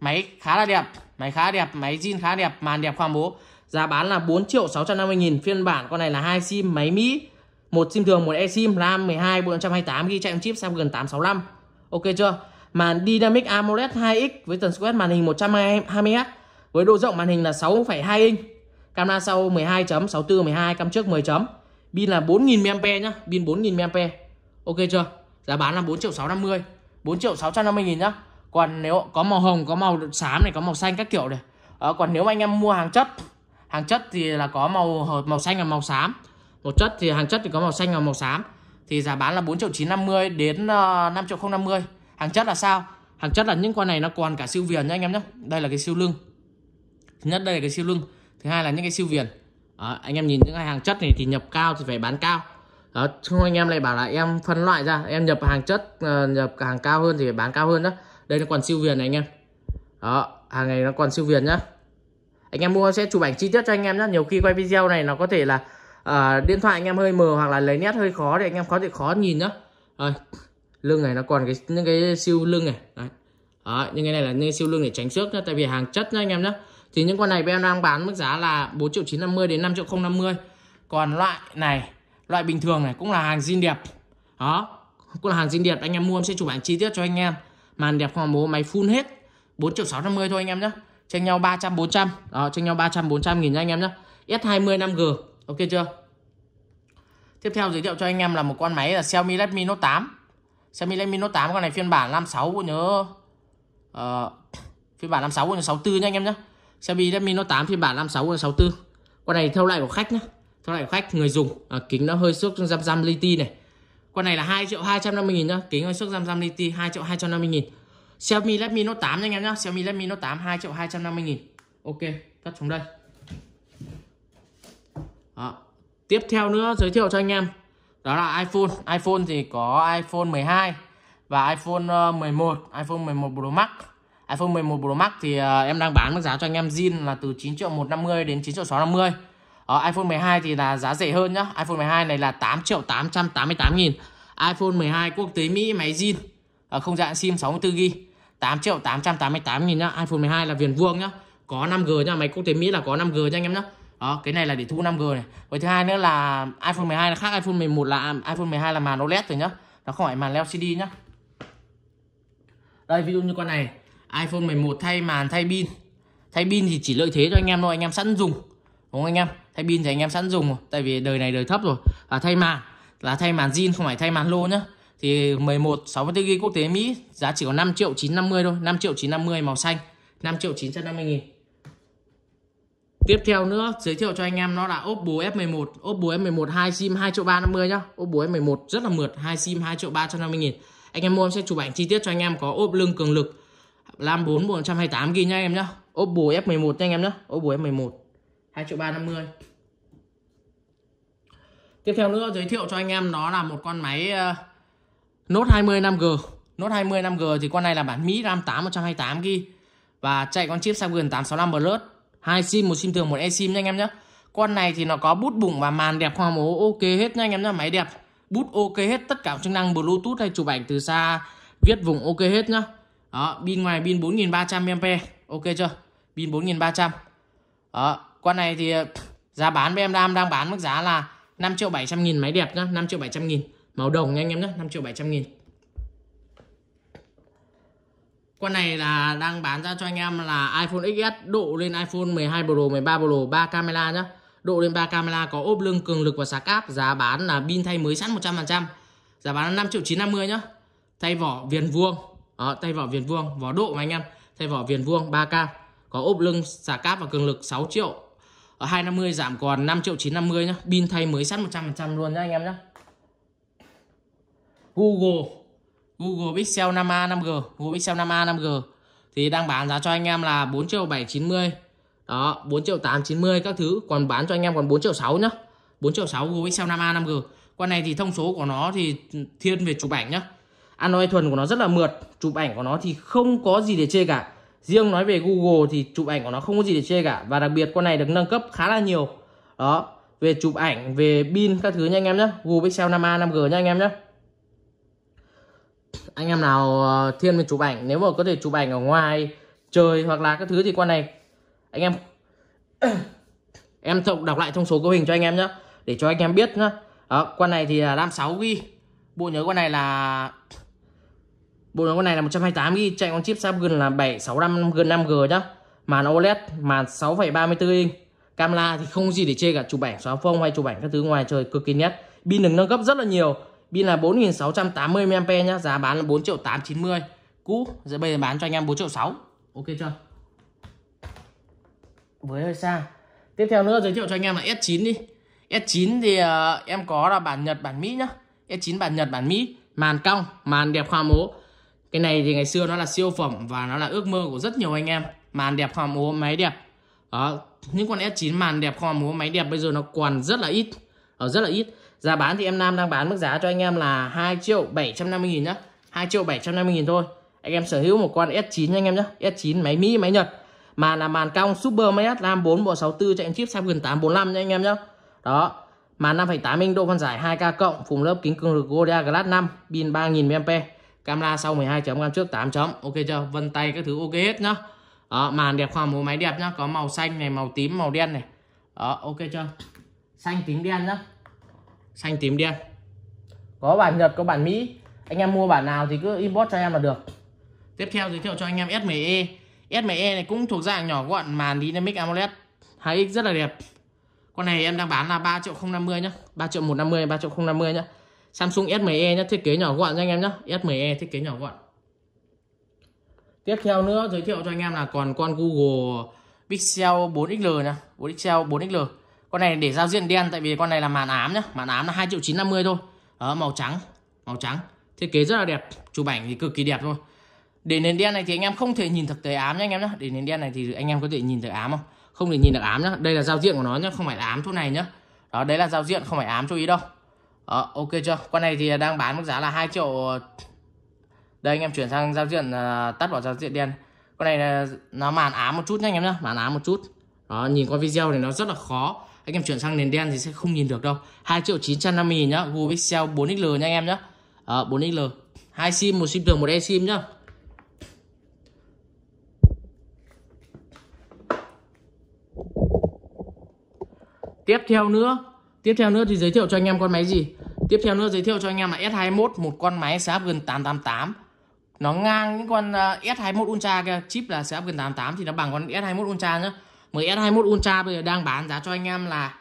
máy khá là đẹp máy khá đẹp máy zin khá đẹp màn đẹp hoa mố giá bán là 4 triệu 650 nghìn phiên bản con này là hai sim máy Mỹ một sim thường một e sim RAM 12 bộ 128 ghi chạy chip Snapdragon 865 ok chưa màn Dynamic AMOLED 2X với tần quét màn hình 120Hz với độ rộng màn hình là 6,2 inch camera sau 12 chấm 64 12 cam trước 10 chấm pin là 4.000 mAh nhá pin 4.000 mAh ok chưa giá bán là 4 triệu 650 4 triệu 650 nghìn nhá còn nếu có màu hồng có màu xám này có màu xanh các kiểu này à, còn nếu anh em mua hàng chất hàng chất thì là có màu màu xanh và màu xám một chất thì hàng chất thì có màu xanh và màu xám thì giá bán là 4 triệu 950 đến uh, ờ, 5 triệu 050 hàng chất là sao hàng chất là những con này nó còn cả siêu viền nhá anh em nhé đây là cái siêu lưng thứ nhất đây là cái siêu lưng thứ hai là những cái siêu viền đó, anh em nhìn những cái hàng chất này thì nhập cao thì phải bán cao đó không anh em lại bảo là em phân loại ra em nhập hàng chất ờ, nhập hàng cao hơn thì phải bán cao hơn đó đây là còn siêu viền này anh em đó hàng này nó còn siêu viền nhá anh em mua sẽ chụp ảnh chi tiết cho anh em nhé nhiều khi quay video này nó có thể là uh, điện thoại anh em hơi mờ hoặc là lấy nét hơi khó thì anh em có thể khó nhìn nhá à, lưng này nó còn cái những cái siêu lưng này Đấy. Đó, những cái này là những siêu lưng để tránh xước nhá tại vì hàng chất nhá anh em nhá thì những con này bên em đang bán mức giá là 4 triệu 950 đến 5 triệu 050 còn loại này loại bình thường này cũng là hàng zin đẹp đó cũng là hàng zin đẹp anh em mua em sẽ chụp ảnh chi tiết cho anh em màn đẹp không bố máy full hết 4 triệu 650 thôi anh em nhé tranh nhau 300 400 đó tranh nhau 300 400 nghìn nha anh em nhé S20 5G ok chưa tiếp theo giới thiệu cho anh em là một con máy là Xiaomi Redmi Note 8 Xiaomi Redmi Note 8 con này phiên bản 56 nhớ uh, phiên bản 56 64 nha anh em nhé Xiaomi Redmi Note 8 phiên bản 56 64 con này theo lại của khách nhé theo lại của khách người dùng à, kính nó hơi xước răm răm li ti này con này là 2 triệu 250 nghìn nhá kính hơi xước răm răm li ti 2 triệu 250 nghìn Xiaomi Redmi Note 8 nha anh em nhá Xiaomi Redmi Note 8 2 triệu 250 nghìn ok tắt xuống đây đó. tiếp theo nữa giới thiệu cho anh em đó là iPhone iPhone thì có iPhone 12 và iPhone 11 ờ, iPhone 11 Pro Max iPhone 11 Pro Max thì à, em đang bán với giá cho anh em zin là từ 9 triệu 150 đến 9 triệu 650 Ở ờ, iPhone 12 thì là giá rẻ hơn nhá iPhone 12 này là 8 triệu 888 nghìn iPhone 12 quốc tế Mỹ máy zin ờ, không dạng SIM 64GB 8 triệu 888 nghìn nhá iPhone 12 là viền vuông nhá có 5G nhá máy quốc tế Mỹ là có 5G nha anh em nhá đó cái này là để thu 5G này với thứ hai nữa là iPhone 12 là khác iPhone 11 là iPhone 12 là màn OLED rồi nhá nó không phải màn LCD nhá đây ví dụ như con này iPhone 11 thay màn thay pin thay pin thì chỉ lợi thế cho anh em thôi anh em sẵn dùng đúng không anh em thay pin thì anh em sẵn dùng rồi. tại vì đời này đời thấp rồi và thay màn là thay màn zin không phải thay màn lô nhá thì 11 64 GB quốc tế Mỹ giá chỉ có 5 triệu 950 thôi 5 triệu 950 màu xanh 5 triệu 950 nghìn Tiếp theo nữa giới thiệu cho anh em nó là Oppo F11 Oppo F11 2 sim 2 triệu 350 nhá Oppo F11 rất là mượt 2 sim 2 triệu 350 nghìn Anh em mua em sẽ chụp ảnh chi tiết cho anh em có ốp lưng cường lực 54 128 ghi nha em nhá. Oppo F11 nha anh em nhá. Oppo F11. 2 triệu 350. Tiếp theo nữa giới thiệu cho anh em nó là một con máy uh, Note 20 5G. Note 20 5G thì con này là bản Mỹ RAM 8 128 gb và chạy con chip Snapdragon 865 Plus. Hai sim, một sim thường, một eSIM nha anh em nhé. Con này thì nó có bút bụng và màn đẹp hoa mố ok hết nha anh em nhé, máy đẹp. Bút ok hết tất cả chức năng Bluetooth hay chụp ảnh từ xa, viết vùng ok hết nhá. Đó, pin ngoài pin 4300 mAh. Ok chưa? Pin 4300. Đó, con này thì ờ, giá bán với em đang đang bán mức giá là 5 triệu 700 nghìn máy đẹp nhá, 5 triệu 700 nghìn. Màu đồng nha anh em nhá, 5 triệu 700 nghìn. Con này là đang bán ra cho anh em là iPhone XS độ lên iPhone 12 Pro, 13 Pro, 3 camera nhá. Độ lên 3 camera có ốp lưng cường lực và sạc cáp, giá bán là pin thay mới sẵn 100%. Giá bán là 5 triệu 950 nhá. Thay vỏ viền vuông, đó, tay vỏ viền vuông, vỏ độ mà anh em. Tay vỏ viền vuông 3 k Có ốp lưng, xà cáp và cường lực 6 triệu. Ở 250 giảm còn 5 triệu 950 nhá. Pin thay mới sẵn 100% luôn nhá anh em nhá. Google Google Pixel 5a 5G, Google Pixel 5a 5G thì đang bán giá cho anh em là 4 triệu 790. Đó, 4 triệu 890 các thứ, còn bán cho anh em còn 4 triệu 6 nhá. 4 triệu 6 Google Pixel 5a 5G. Con này thì thông số của nó thì thiên về chụp ảnh nhá. Android thuần của nó rất là mượt chụp ảnh của nó thì không có gì để chê cả riêng nói về Google thì chụp ảnh của nó không có gì để chê cả và đặc biệt con này được nâng cấp khá là nhiều đó về chụp ảnh về pin các thứ nha anh em nhé Google Pixel 5a 5G nha anh em nhé anh em nào ờ, thiên về chụp ảnh nếu mà có thể chụp ảnh ở ngoài trời hoặc là các thứ thì con này anh em <coughs> em đọc lại thông số cấu hình cho anh em nhé để cho anh em biết nhé đó con này thì là 6 gb bộ nhớ con này là bộ nhớ con này là 128 g chạy con chip Snapdragon là 765 g 5G nhá màn OLED màn 6,34 inch camera thì không gì để chê cả chụp ảnh xóa phông hay chụp ảnh các thứ ngoài trời cực kỳ nét pin được nâng cấp rất là nhiều pin là 4680 mAh nhá giá bán là 4 triệu 890 cũ giờ bây giờ bán cho anh em 4 triệu 6 ok chưa với hơi xa tiếp theo nữa giới thiệu cho anh em là S9 đi S9 thì uh, em có là bản Nhật bản Mỹ nhá S9 bản Nhật bản Mỹ màn cong màn đẹp khoa mố cái này thì ngày xưa nó là siêu phẩm và nó là ước mơ của rất nhiều anh em. Màn đẹp hòa múa máy đẹp. Đó, những con S9 màn đẹp hòa múa máy đẹp bây giờ nó còn rất là ít. Ở ờ, rất là ít. Giá bán thì em Nam đang bán mức giá cho anh em là 2 triệu 750 nghìn nhá. 2 triệu 750 nghìn thôi. Anh em sở hữu một con S9 nha anh em nhá. S9 máy Mỹ, máy Nhật. Màn là màn cong Super MS RAM 4 bộ 64 chạy chip Snapdragon 845 nha anh em nhá. Đó, màn 5,8 inch độ phân giải 2K cộng, phùng lớp kính cường lực Gorilla Glass 5, pin 3000 mAh camera sau 12 chấm cam trước 8 chấm ok chưa vân tay các thứ ok hết nhá đó, màn đẹp khoang mố máy đẹp nhá có màu xanh này màu tím màu đen này đó ok chưa xanh tím đen nhá xanh tím đen có bản Nhật có bản Mỹ anh em mua bản nào thì cứ import cho em là được tiếp theo giới thiệu cho anh em SME SME này cũng thuộc dạng nhỏ gọn màn Dynamic AMOLED 2X rất là đẹp con này em đang bán là 3 triệu 050 nhá 3 triệu 150 3 triệu 050 nhá Samsung S10e nhé thiết kế nhỏ gọn cho anh em nhé S10e thiết kế nhỏ gọn tiếp theo nữa giới thiệu cho anh em là còn con Google Pixel 4XL nhá Pixel 4XL con này để giao diện đen tại vì con này là màn ám nhá màn ám là 2 triệu 950 thôi ở màu trắng màu trắng thiết kế rất là đẹp chụp ảnh thì cực kỳ đẹp thôi để nền đen này thì anh em không thể nhìn thực tế ám nhé anh em nhé để nền đen này thì anh em có thể nhìn thấy ám không không thể nhìn được ám nhá đây là giao diện của nó nhá không phải là ám chỗ này nhá đó đấy là giao diện không phải ám chú ý đâu đó, ờ, ok chưa? Con này thì đang bán mức giá là 2 triệu. Đây anh em chuyển sang giao diện ờ, tắt bỏ giao diện đen. Con này nó màn ám một chút nha anh em nhá, màn ám một chút. Đó, nhìn qua video thì nó rất là khó. Anh em chuyển sang nền đen thì sẽ không nhìn được đâu. 2 triệu 950 000 nhá, Google Pixel 4XL nha anh em nhá. À, ờ, 4XL. Hai sim, một sim thường, một e sim nhá. Tiếp theo nữa Tiếp theo nữa thì giới thiệu cho anh em con máy gì? Tiếp theo nữa giới thiệu cho anh em là S21, một con máy sẽ gần 888. Nó ngang những con ờ, S21 Ultra kia, chip là sẽ gần 88 thì nó bằng con S21 Ultra nhá. Mới S21 Ultra bây giờ đang bán giá cho anh em là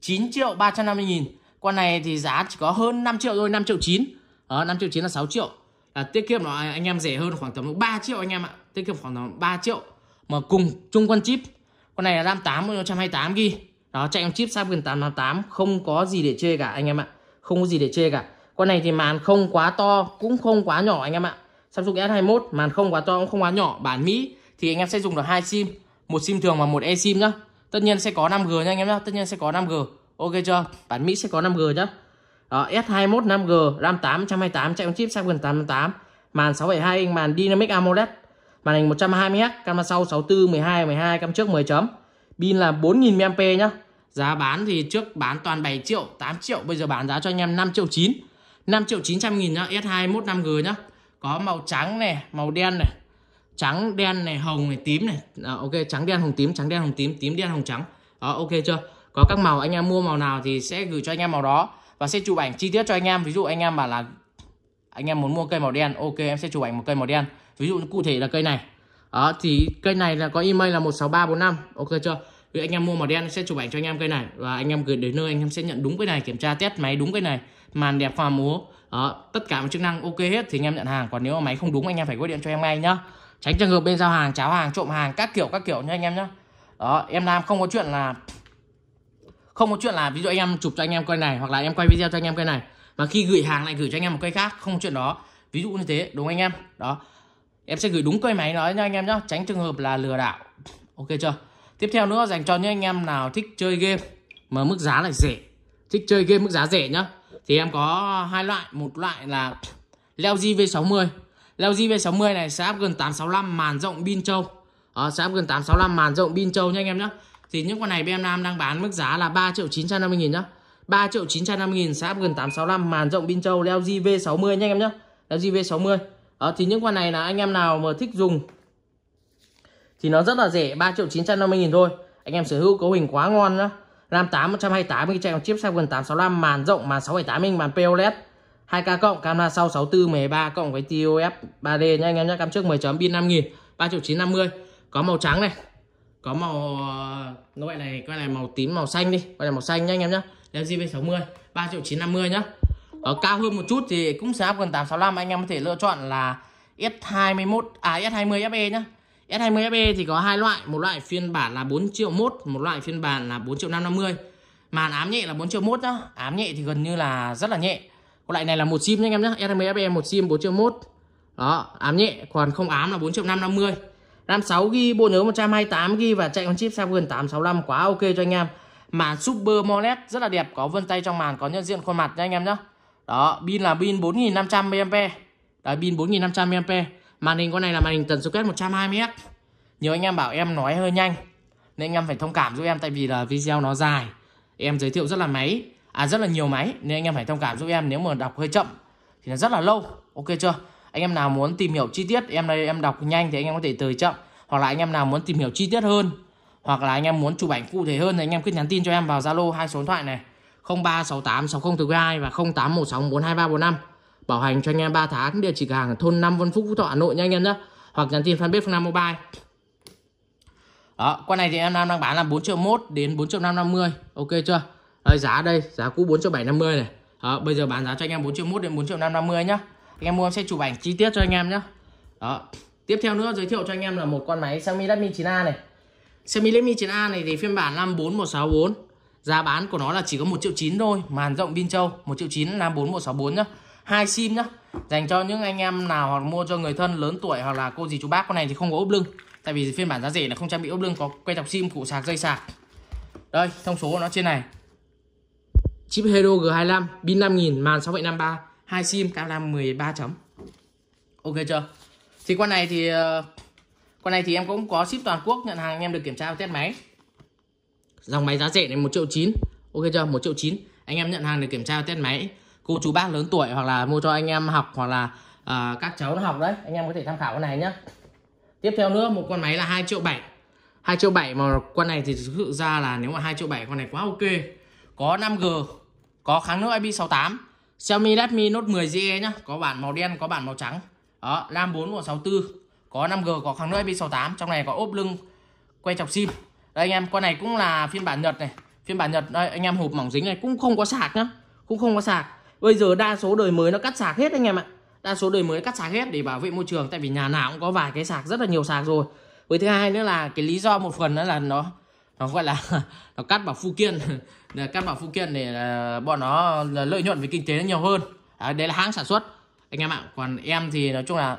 9 triệu 350 nghìn Con này thì giá chỉ có hơn 5 triệu thôi, 5 triệu 9. Đó, 5 triệu 9 là 6 triệu. Là tiết kiệm nó anh em rẻ hơn khoảng tầm 3 triệu anh em ạ. Tiết kiệm khoảng tầm 3 triệu. Mà cùng chung con chip. Con này là RAM 8 128 GB đó chạy con chip Snapdragon 888 không có gì để chê cả anh em ạ không có gì để chê cả con này thì màn không quá to cũng không quá nhỏ anh em ạ Samsung S21 màn không quá to cũng không quá nhỏ bản Mỹ thì anh em sẽ dùng được hai sim một sim thường và một e sim nhá tất nhiên sẽ có 5G nha anh em nhá tất nhiên sẽ có 5G ok chưa bản Mỹ sẽ có 5G nhá đó, S21 5G RAM 8 128 chạy con chip Snapdragon 888 màn 6.2 inch màn Dynamic AMOLED màn hình 120Hz camera sau 64 12 12 camera trước 10 chấm Pin là 4000 mAh nhá. Giá bán thì trước bán toàn 7 triệu, 8 triệu, bây giờ bán giá cho anh em 5 triệu 9. 5 triệu 900 nghìn nhá, S21 5G nhá. Có màu trắng này, màu đen này. Trắng, đen này, hồng này, tím này. À, ok, trắng đen hồng tím, trắng đen hồng tím, tím đen hồng trắng. Đó, ok chưa? Có các màu anh em mua màu nào thì sẽ gửi cho anh em màu đó và sẽ chụp ảnh chi tiết cho anh em. Ví dụ anh em bảo là anh em muốn mua cây màu đen, ok em sẽ chụp ảnh một cây màu đen. Ví dụ cụ thể là cây này đó thì cây này là có email là 16345 ok chưa thì anh em mua màu đen sẽ chụp ảnh cho anh em cây này và anh em gửi đến nơi anh em sẽ nhận đúng cái này kiểm tra test máy đúng cái này màn đẹp hoa múa đó, tất cả các chức năng ok hết thì anh em nhận hàng còn nếu mà máy không đúng anh em phải gọi điện cho em ngay nhá tránh trường hợp bên giao hàng cháo hàng trộm hàng các kiểu các kiểu nha anh em nhá đó em nam không có chuyện là không có chuyện là ví dụ anh em chụp cho anh em cây này hoặc là em quay video cho anh em cây này mà khi gửi hàng lại gửi cho anh em một cây khác không chuyện đó ví dụ như thế đúng anh em đó em sẽ gửi đúng cây máy nói nha anh em nhé tránh trường hợp là lừa đảo ok chưa tiếp theo nữa dành cho những anh em nào thích chơi game mà mức giá lại rẻ thích chơi game mức giá rẻ nhá thì em có hai loại một loại là leo gv 60 leo gv 60 này sẽ áp gần 865 màn rộng pin châu à, ờ, sẽ áp gần 865 màn rộng pin châu nha anh em nhé thì những con này bên em Nam đang bán mức giá là 3 triệu 950 nghìn nhá 3 triệu 950 nghìn sẽ áp gần 865 màn rộng pin châu leo GV60 nha anh em nhá leo GV60 đó, ờ, thì những con này là anh em nào mà thích dùng thì nó rất là rẻ 3 triệu 950 nghìn thôi anh em sở hữu cấu hình quá ngon nhá RAM 8 128 GB chạy bằng chip Snapdragon 865 màn rộng màn 6.8 inch màn POLED 2K cộng camera sau 64 13 cộng với TOF 3D nha anh em nhá cam trước 10 chấm pin 5000 3 triệu 950 có màu trắng này có màu loại này coi này màu tím màu xanh đi coi này màu xanh nha anh em nhá LG V60 3 triệu 950 nhá ở cao hơn một chút thì cũng sẽ áp gần 865 anh em có thể lựa chọn là S21 à S20 FE nhá S20 FE thì có hai loại một loại phiên bản là 4 triệu mốt một loại phiên bản là 4 triệu 550 màn ám nhẹ là 4 triệu mốt nhá ám nhẹ thì gần như là rất là nhẹ còn loại này là một sim nhá anh em nhá S20 FE một sim 4 triệu mốt đó ám nhẹ còn không ám là 4 triệu 550 RAM 6GB bộ nhớ 128GB và chạy con chip Snapdragon 865 quá ok cho anh em màn Super AMOLED rất là đẹp có vân tay trong màn có nhận diện khuôn mặt nha anh em nhá đó pin là pin 4500 mAh đấy pin 4500 mAh màn hình con này là màn hình tần số quét 120 Hz nhiều anh em bảo em nói hơi nhanh nên anh em phải thông cảm giúp em tại vì là video nó dài em giới thiệu rất là máy à rất là nhiều máy nên anh em phải thông cảm giúp em nếu mà đọc hơi chậm thì nó rất là lâu ok chưa anh em nào muốn tìm hiểu chi tiết em đây em đọc nhanh thì anh em có thể từ chậm hoặc là anh em nào muốn tìm hiểu chi tiết hơn hoặc là anh em muốn chụp ảnh cụ thể hơn thì anh em cứ nhắn tin cho em vào zalo hai số điện thoại này 0368 60 từ 2 và 0816423345 bảo hành cho anh em 3 tháng địa chỉ cửa hàng ở thôn 5 Vân Phúc Phú Thọ Hà Nội nha anh em nhé hoặc nhắn tin fanpage Phương Nam Mobile đó con này thì em Nam đang bán là 4 triệu mốt đến 4 triệu 550 ok chưa đấy, giá đây giá cũ 4 triệu 750 này đó, bây giờ bán giá cho anh em 4 triệu mốt đến 4 triệu 550 nhá anh em mua em sẽ chụp ảnh chi tiết cho anh em nhé đó tiếp theo nữa giới thiệu cho anh em là một con máy Xiaomi Redmi 9A này Xiaomi Redmi 9A này thì phiên bản 54164 Giá bán của nó là chỉ có 1 triệu 9 thôi Màn rộng pin châu 1 triệu 9 54164 nhá hai sim nhá Dành cho những anh em nào hoặc mua cho người thân lớn tuổi Hoặc là cô gì chú bác con này thì không có ốp lưng Tại vì phiên bản giá rẻ là không trang bị ốp lưng Có que chọc sim, cụ sạc, dây sạc Đây thông số của nó trên này Chip Hero G25 Pin 5000 màn 6753 hai sim camera 13 chấm Ok chưa Thì con này thì ờ, Con này thì em cũng có ship toàn quốc Nhận hàng em được kiểm tra và test máy dòng máy giá rẻ này một triệu chín ok chưa một triệu chín anh em nhận hàng để kiểm tra test máy cô chú bác lớn tuổi hoặc là mua cho anh em học hoặc là à, các cháu nó học đấy anh em có thể tham khảo cái này nhá tiếp theo nữa một con máy là hai triệu bảy hai triệu bảy mà con này thì thực sự ra là nếu mà hai triệu bảy con này quá ok có 5G có kháng nước IP68 Xiaomi Redmi Note 10 ZE nhá có bản màu đen có bản màu trắng đó RAM 4 của 64 có 5G có kháng nước IP68 trong này có ốp lưng quay chọc sim đây anh em con này cũng là phiên bản nhật này phiên bản nhật đây anh em hộp mỏng dính này cũng không có sạc nhá cũng không có sạc bây giờ đa số đời mới nó cắt sạc hết anh em ạ đa số đời mới cắt sạc hết để bảo vệ môi trường tại vì nhà nào cũng có vài cái sạc rất là nhiều sạc rồi với thứ hai nữa là cái lý do một phần đó là nó nó gọi là <laughs> nó cắt bảo phụ kiện <laughs> cắt bảo phụ kiện để ờ, bọn nó lợi nhuận về kinh tế nhiều hơn à, đấy là hãng sản xuất anh em ạ còn em thì nói chung là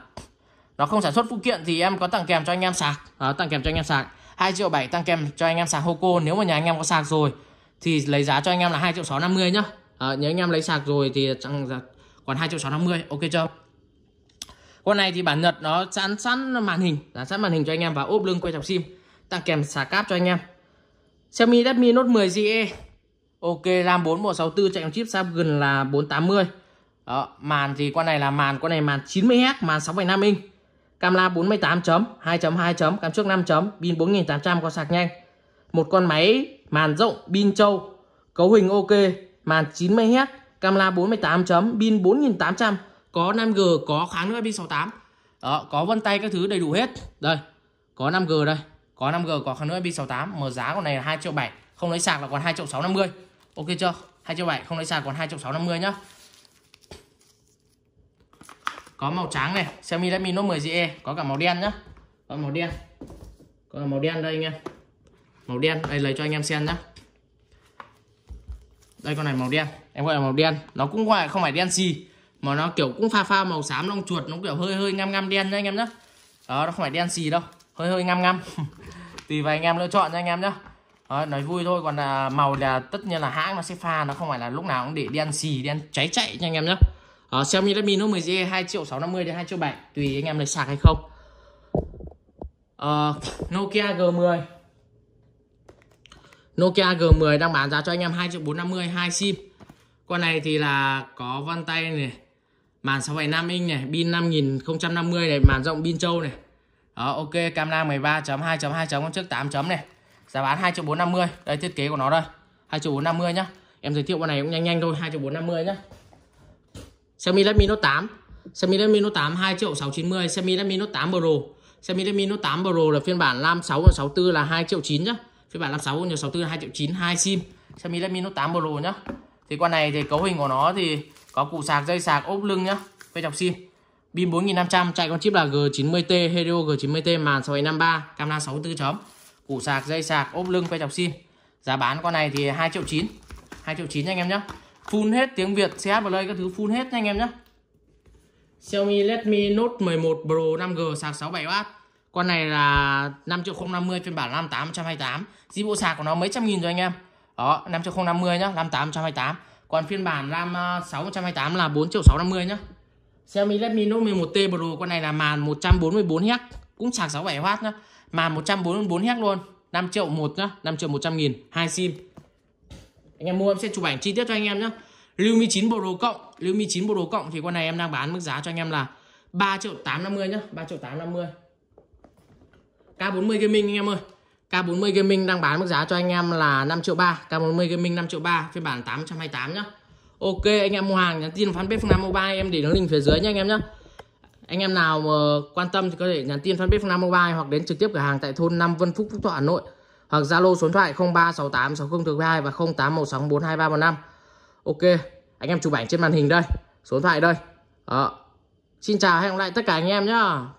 nó không sản xuất phụ kiện thì em có tặng kèm cho anh em sạc à, tặng kèm cho anh em sạc 2 triệu 7 tăng kèm cho anh em sạc Hoco nếu mà nhà anh em có sạc rồi thì lấy giá cho anh em là 2 triệu 650 nhá. Ờ, à, nếu anh em lấy sạc rồi thì còn 2 triệu 650, ok chưa? Con này thì bản Nhật nó sẵn sẵn màn hình, dán sẵn màn hình cho anh em và ốp lưng quay chọc sim, tăng kèm sạc cáp cho anh em. Xiaomi Redmi Note 10 ZE. Ok, RAM 4164 chạy chip gần là 480. Đó, màn thì con này là màn, con này màn 90Hz, màn 6.5 inch. Cam 48 chấm, 2 chấm 2 chấm, cam trước 5 chấm, pin 4800 có sạc nhanh. Một con máy màn rộng, pin trâu, cấu hình ok, màn 90Hz, cam 48 chấm, pin 4800, có 5G, có kháng nước IP68. Đó, có vân tay các thứ đầy đủ hết. Đây, có 5G đây, có 5G, có kháng nước IP68, mở giá con này là 2 triệu 7, không lấy sạc là còn 2 triệu 650. Ok chưa? 2 triệu 7 không lấy sạc còn 2 triệu 650 nhá có màu trắng này Xiaomi Redmi Note 10 ZE có cả màu đen nhá có ờ, màu đen có màu đen đây anh em màu đen đây lấy cho anh em xem nhá đây con này màu đen em gọi là màu đen nó cũng gọi không phải đen gì mà nó kiểu cũng pha pha màu xám long chuột nó kiểu hơi hơi ngăm ngăm đen nha anh em nhá đó nó không phải đen gì đâu hơi hơi ngăm ngăm <laughs> tùy vào anh em lựa chọn nha anh em nhá đó, nói vui thôi còn là màu là tất nhiên là hãng nó sẽ pha nó không phải là lúc nào cũng để đen xì đen cháy chạy nha anh em nhé uh, Xiaomi Redmi Note 10G 2 triệu 650 đến 2 triệu 7 tùy anh em lấy sạc hay không uh, Nokia G10 Nokia G10 đang bán giá cho anh em 2 triệu 450 2 sim con này thì là có vân tay này màn 6,5 inch này pin 5050 này màn rộng pin châu này đó ok camera 13.2.2 chấm trước 8 chấm này giá bán 2 triệu 450 đây thiết kế của nó đây 2 triệu 450 nhá em giới thiệu con này cũng nhanh nhanh thôi 2 triệu 450 nhá Xiaomi Redmi Note 8 Xiaomi Redmi Note 8 2 triệu 690 Xiaomi Redmi Note 8 Pro Xiaomi Redmi Note 8 Pro là phiên bản RAM 6 và 64 là 2 triệu 9 nhá phiên bản 56 nhờ 64 2 triệu 9 2 sim Xiaomi Redmi Note 8 Pro nhá thì con này thì cấu hình của nó thì có cụ sạc dây sạc ốp lưng nhá với chọc sim pin 4500 chạy con chip là G90T hero G90T màn 653 camera 64 chấm củ sạc dây sạc ốp lưng quay chọc sim giá bán con này thì 2 triệu 9 2 triệu 9 anh em nhé full hết tiếng Việt CH đây e các thứ full hết nha anh em nhé Xiaomi Redmi Note 11 Pro 5G sạc 67W con này là 5 triệu 050 phiên bản 5828 di bộ sạc của nó mấy trăm nghìn rồi anh em đó 5 triệu 050 nhá 5828 còn phiên bản RAM 628 ờ, là 4 triệu 650 nhá Xiaomi Redmi Note 11T Pro con này là màn 144 Hz cũng sạc 67W nhá màn 144 Hz luôn 5 triệu 1 nhá 5 triệu 100 nghìn hai sim anh em mua em sẽ chụp ảnh chi tiết cho anh em nhé Realme 9 đồ cộng Realme 9 đồ cộng thì con này em đang bán mức giá cho anh em là 3 triệu tám năm mươi nhá ba triệu tám năm mươi. K40 Gaming anh em ơi K40 Gaming đang bán mức giá cho anh em là 5 triệu ba. K40 Gaming 5 triệu ba phiên bản 828 nhá Ok anh em mua hàng nhắn tin fanpage Phương Nam Mobile em để đường link phía dưới nha anh em nhá. anh em nào mà quan tâm thì có thể nhắn tin fanpage Phương Nam Mobile hoặc đến trực tiếp cửa hàng tại thôn 5 Vân Phúc Phúc Thọ Hà Nội hoặc Zalo số điện thoại 036860 và 0816423315. Ok, anh em chụp ảnh trên màn hình đây, số điện thoại đây. Đó. Xin chào hẹn gặp lại tất cả anh em nhá.